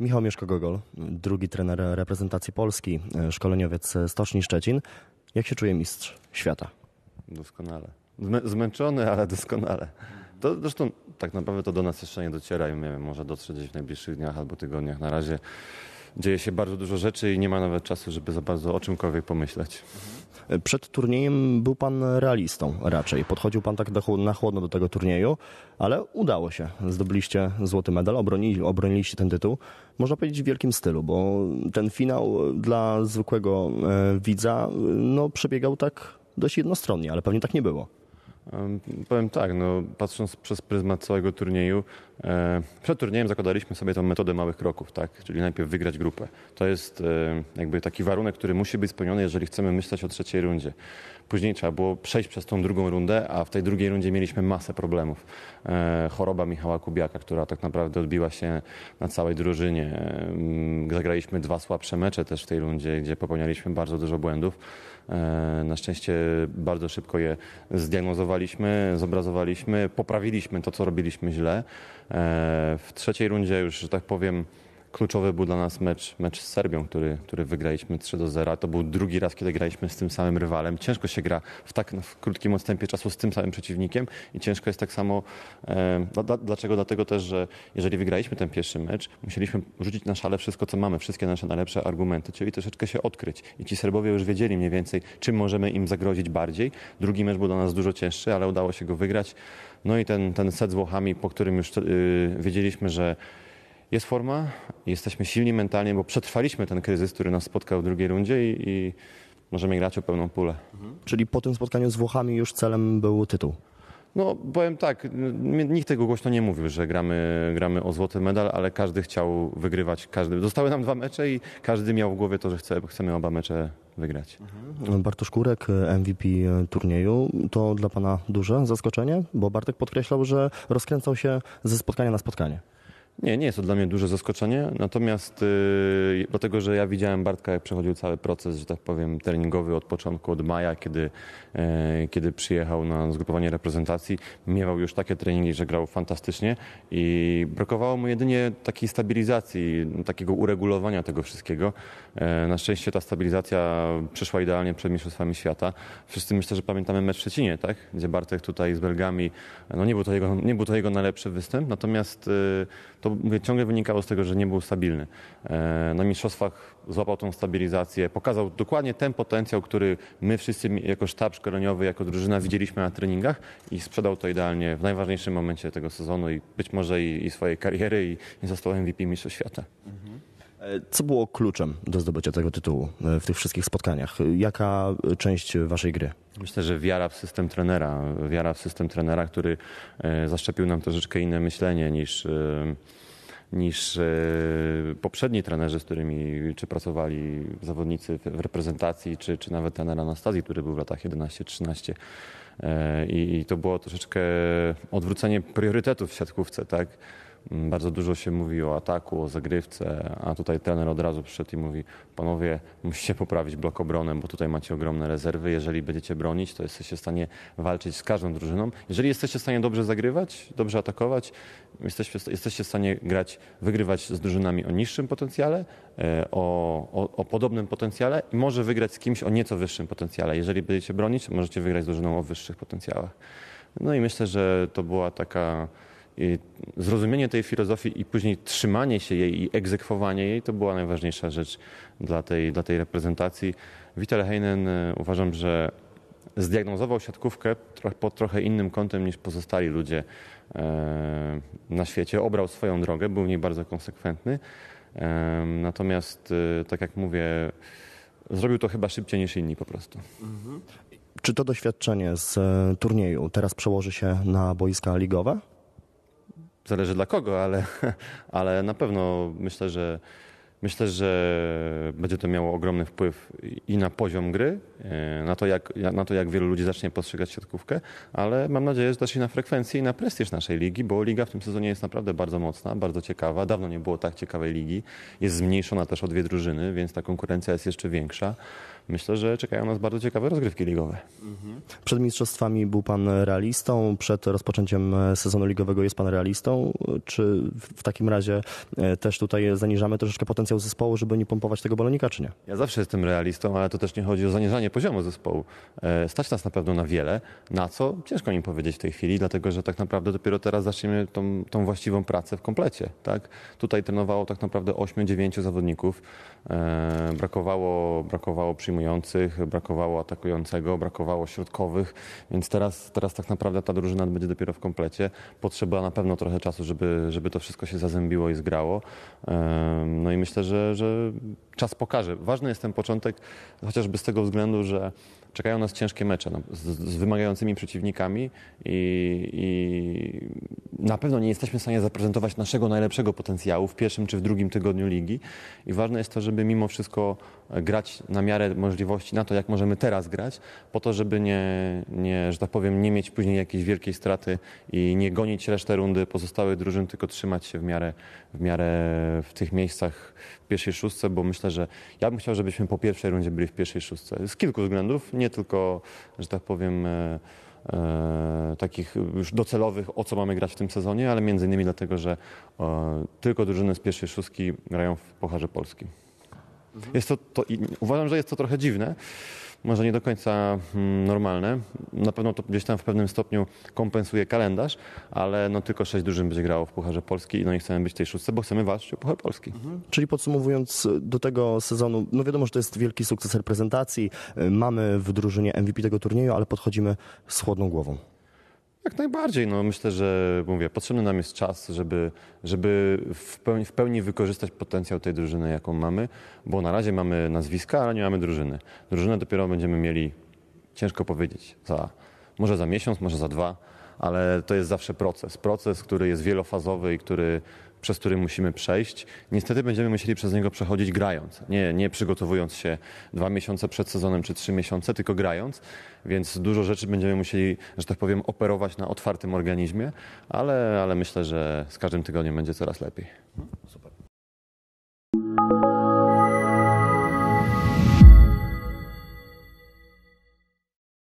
Michał Mieszko-Gogol, drugi trener reprezentacji Polski, szkoleniowiec Stoczni Szczecin. Jak się czuje mistrz świata? Doskonale. Zmęczony, ale doskonale. To, zresztą tak naprawdę to do nas jeszcze nie dociera i nie wiem, może dotrze gdzieś w najbliższych dniach albo tygodniach. Na razie dzieje się bardzo dużo rzeczy i nie ma nawet czasu, żeby za bardzo o czymkolwiek pomyśleć. Przed turniejem był pan realistą raczej. Podchodził pan tak na chłodno do tego turnieju, ale udało się. Zdobyliście złoty medal, obronili, obroniliście ten tytuł. Można powiedzieć w wielkim stylu, bo ten finał dla zwykłego e, widza no, przebiegał tak dość jednostronnie, ale pewnie tak nie było. Powiem tak, no, patrząc przez pryzmat całego turnieju, e, przed turniejem zakładaliśmy sobie tę metodę małych kroków, tak? czyli najpierw wygrać grupę. To jest e, jakby taki warunek, który musi być spełniony, jeżeli chcemy myśleć o trzeciej rundzie. Później trzeba było przejść przez tą drugą rundę, a w tej drugiej rundzie mieliśmy masę problemów. E, choroba Michała Kubiaka, która tak naprawdę odbiła się na całej drużynie. Zagraliśmy dwa słabsze mecze też w tej rundzie, gdzie popełnialiśmy bardzo dużo błędów. E, na szczęście bardzo szybko je zdiagnozowaliśmy, zobrazowaliśmy, poprawiliśmy to, co robiliśmy źle. E, w trzeciej rundzie już, że tak powiem, Kluczowy był dla nas mecz, mecz z Serbią, który, który wygraliśmy 3 do 0. To był drugi raz, kiedy graliśmy z tym samym rywalem. Ciężko się gra w tak w krótkim odstępie czasu z tym samym przeciwnikiem i ciężko jest tak samo. E, dlaczego? Dlatego też, że jeżeli wygraliśmy ten pierwszy mecz, musieliśmy rzucić na szale wszystko, co mamy, wszystkie nasze najlepsze argumenty, czyli troszeczkę się odkryć. I ci Serbowie już wiedzieli mniej więcej, czym możemy im zagrozić bardziej. Drugi mecz był dla nas dużo cięższy, ale udało się go wygrać. No i ten, ten set z Włochami, po którym już yy, wiedzieliśmy, że jest forma, jesteśmy silni mentalnie, bo przetrwaliśmy ten kryzys, który nas spotkał w drugiej rundzie i, i możemy grać o pełną pulę. Mhm. Czyli po tym spotkaniu z Włochami już celem był tytuł? No, powiem tak, nikt tego głośno nie mówił, że gramy, gramy o złoty medal, ale każdy chciał wygrywać. Każdy. Zostały nam dwa mecze i każdy miał w głowie to, że chce, chcemy oba mecze wygrać. Mhm. Bartosz Kurek, MVP turnieju, to dla Pana duże zaskoczenie? Bo Bartek podkreślał, że rozkręcał się ze spotkania na spotkanie. Nie, nie jest to dla mnie duże zaskoczenie, natomiast yy, dlatego, że ja widziałem Bartka, jak przechodził cały proces, że tak powiem, treningowy od początku, od maja, kiedy, yy, kiedy przyjechał na zgrupowanie reprezentacji, miewał już takie treningi, że grał fantastycznie i brakowało mu jedynie takiej stabilizacji, takiego uregulowania tego wszystkiego. Yy, na szczęście ta stabilizacja przyszła idealnie przed Mistrzostwami Świata. Wszyscy myślę, że pamiętamy mecz w Szczecinie, tak? gdzie Bartek tutaj z Belgami, no nie był to jego, nie był to jego najlepszy występ, natomiast y, to mówię, ciągle wynikało z tego, że nie był stabilny. E, na mistrzostwach złapał tą stabilizację, pokazał dokładnie ten potencjał, który my wszyscy jako sztab szkoleniowy, jako drużyna widzieliśmy na treningach i sprzedał to idealnie w najważniejszym momencie tego sezonu i być może i, i swojej kariery i, i został MVP Mistrzostw Świata. Mhm. E, co było kluczem do zdobycia tego tytułu e, w tych wszystkich spotkaniach? Jaka część waszej gry? Myślę, że wiara w system trenera. Wiara w system trenera, który e, zaszczepił nam troszeczkę inne myślenie niż niż poprzedni trenerzy, z którymi czy pracowali zawodnicy w reprezentacji, czy, czy nawet trener Anastazji, który był w latach 11-13. I, I to było troszeczkę odwrócenie priorytetów w siatkówce, tak? Bardzo dużo się mówi o ataku, o zagrywce, a tutaj trener od razu przyszedł i mówi: Panowie, musicie poprawić blok obronę, bo tutaj macie ogromne rezerwy. Jeżeli będziecie bronić, to jesteście w stanie walczyć z każdą drużyną. Jeżeli jesteście w stanie dobrze zagrywać, dobrze atakować, jesteście, jesteście w stanie grać, wygrywać z drużynami o niższym potencjale, e, o, o, o podobnym potencjale i może wygrać z kimś o nieco wyższym potencjale. Jeżeli będziecie bronić, możecie wygrać z drużyną o wyższych potencjałach. No i myślę, że to była taka zrozumienie tej filozofii i później trzymanie się jej i egzekwowanie jej to była najważniejsza rzecz dla tej, dla tej reprezentacji. Vital Heinen e, uważam, że zdiagnozował siatkówkę pod trochę innym kątem niż pozostali ludzie e, na świecie. Obrał swoją drogę, był w niej bardzo konsekwentny. E, natomiast, tak jak mówię, zrobił to chyba szybciej niż inni po prostu. Mhm. Czy to doświadczenie z turnieju teraz przełoży się na boiska ligowe? zależy dla kogo, ale, ale na pewno myślę, że myślę, że będzie to miało ogromny wpływ i na poziom gry, E, na to, jak, na to, jak wielu ludzi zacznie postrzegać siatkówkę, ale mam nadzieję, że też się na frekwencję i na prestiż naszej ligi, bo liga w tym sezonie jest naprawdę bardzo mocna, bardzo ciekawa. Dawno nie było tak ciekawej ligi. Jest zmniejszona też o dwie drużyny, więc ta konkurencja jest jeszcze większa. Myślę, że czekają nas bardzo ciekawe rozgrywki ligowe. Mhm. Przed mistrzostwami był pan realistą, przed rozpoczęciem sezonu ligowego jest pan realistą. Czy w takim razie e, też tutaj zaniżamy troszeczkę potencjał zespołu, żeby nie pompować tego balonika, czy nie? Ja zawsze jestem realistą, ale to też nie chodzi o zaniżanie poziomu zespołu. E, stać nas na pewno na wiele, na co ciężko im powiedzieć w tej chwili, dlatego że tak naprawdę dopiero teraz zaczniemy tą, tą właściwą pracę w komplecie. Tak? Tutaj trenowało tak naprawdę 8-9 zawodników. E, brakowało, brakowało przyjmujących, brakowało atakującego, brakowało środkowych, więc teraz, teraz tak naprawdę ta drużyna będzie dopiero w komplecie. Potrzeba na pewno trochę czasu, żeby, żeby to wszystko się zazębiło i zgrało. E, no i myślę, że, że czas pokaże. Ważny jest ten początek, chociażby z tego względu, że czekają nas ciężkie mecze no, z, z, wymagającymi przeciwnikami i, i, na pewno nie jesteśmy w stanie zaprezentować naszego najlepszego potencjału w pierwszym czy w drugim tygodniu ligi. I ważne jest to, żeby mimo wszystko e, grać na miarę możliwości, na to, jak możemy teraz grać, po to, żeby nie, nie że tak powiem, nie mieć później jakiejś wielkiej straty i nie gonić resztę rundy pozostałych drużyn, tylko trzymać się w miarę w, miarę w tych miejscach w pierwszej szóstce, bo myślę, że ja bym chciał, żebyśmy po pierwszej rundzie byli w pierwszej szóstce. Z kilku względów nie tylko, że tak powiem, e, e, takich już docelowych, o co mamy grać w tym sezonie, ale między innymi dlatego, że e, tylko drużyny z pierwszej szóstki grają w Pucharze Polski. Mhm. Jest to, to uważam, że jest to trochę dziwne, może nie do końca mm, normalne. Na pewno to gdzieś tam w pewnym stopniu kompensuje kalendarz, ale no tylko sześć dużym będzie grało w Pucharze Polski i no nie chcemy być tej szóstce, bo chcemy walczyć o Puchar Polski. Mhm. Czyli podsumowując do tego sezonu, no wiadomo, że to jest wielki sukces reprezentacji, mamy w drużynie MVP tego turnieju, ale podchodzimy z chłodną głową. Jak najbardziej. No, myślę, że mówię, potrzebny nam jest czas, żeby, żeby w, pełni, w pełni wykorzystać potencjał tej drużyny, jaką mamy, bo na razie mamy nazwiska, ale nie mamy drużyny. Drużynę dopiero będziemy mieli, ciężko powiedzieć, za, może za miesiąc, może za dwa ale to jest zawsze proces. Proces, który jest wielofazowy i który przez który musimy przejść. Niestety będziemy musieli przez niego przechodzić grając, nie, nie przygotowując się dwa miesiące przed sezonem czy trzy miesiące, tylko grając, więc dużo rzeczy będziemy musieli, że tak powiem, operować na otwartym organizmie, ale, ale myślę, że z każdym tygodniem będzie coraz lepiej.